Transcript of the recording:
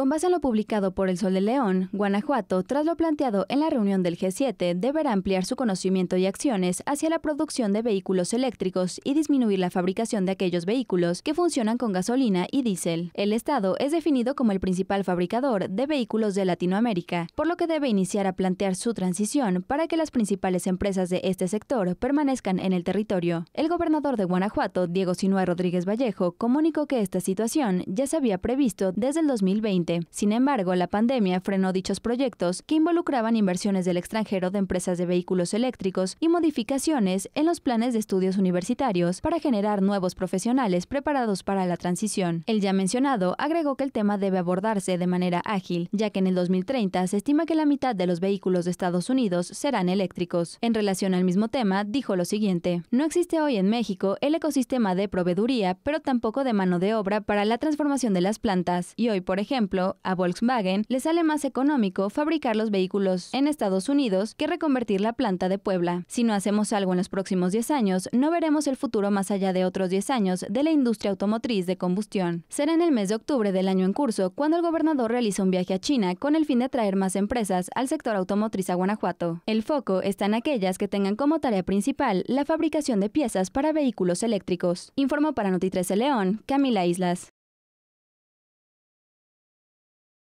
Con base en lo publicado por El Sol de León, Guanajuato, tras lo planteado en la reunión del G7, deberá ampliar su conocimiento y acciones hacia la producción de vehículos eléctricos y disminuir la fabricación de aquellos vehículos que funcionan con gasolina y diésel. El Estado es definido como el principal fabricador de vehículos de Latinoamérica, por lo que debe iniciar a plantear su transición para que las principales empresas de este sector permanezcan en el territorio. El gobernador de Guanajuato, Diego Sinua Rodríguez Vallejo, comunicó que esta situación ya se había previsto desde el 2020 sin embargo, la pandemia frenó dichos proyectos que involucraban inversiones del extranjero de empresas de vehículos eléctricos y modificaciones en los planes de estudios universitarios para generar nuevos profesionales preparados para la transición. El ya mencionado agregó que el tema debe abordarse de manera ágil, ya que en el 2030 se estima que la mitad de los vehículos de Estados Unidos serán eléctricos. En relación al mismo tema, dijo lo siguiente, no existe hoy en México el ecosistema de proveeduría, pero tampoco de mano de obra para la transformación de las plantas, y hoy, por ejemplo, ejemplo, a Volkswagen le sale más económico fabricar los vehículos en Estados Unidos que reconvertir la planta de Puebla. Si no hacemos algo en los próximos 10 años, no veremos el futuro más allá de otros 10 años de la industria automotriz de combustión. Será en el mes de octubre del año en curso cuando el gobernador realiza un viaje a China con el fin de atraer más empresas al sector automotriz a Guanajuato. El foco está en aquellas que tengan como tarea principal la fabricación de piezas para vehículos eléctricos. Informó para Noti León, Camila Islas.